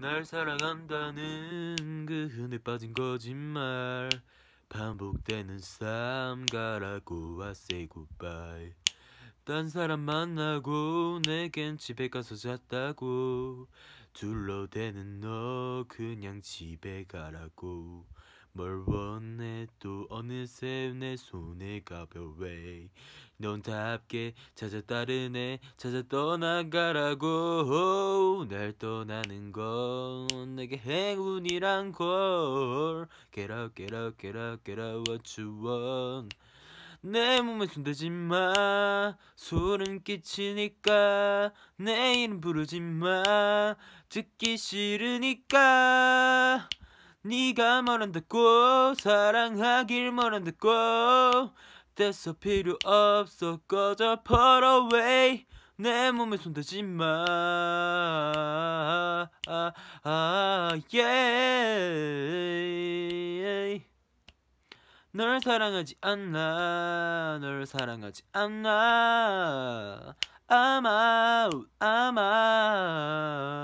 날 사랑한다는 그 흔해 빠진 거짓말 반복되는 삶 가라고 I say goodbye 딴 사람 만나고 내겐 집에 가서 잤다고 둘러대는 너 그냥 집에 가라고 뭘 원해 또 어느새 내 손에 가벼워 넌다 함께 찾아 따르네 찾아 떠나가라고 날 떠나는 건 내게 행운이란 걸 Get out get out get out get out what you want 내 몸에 손대지 마 소름 끼치니까 내 이름 부르지 마 듣기 싫으니까 네가 말한다고 사랑하길 말한다고 됐어 필요 없어 꺼져 put away 내 몸에 손대지 마 아, 아, y 널 사랑하지 않나 널 사랑하지 않나 I'm out I'm out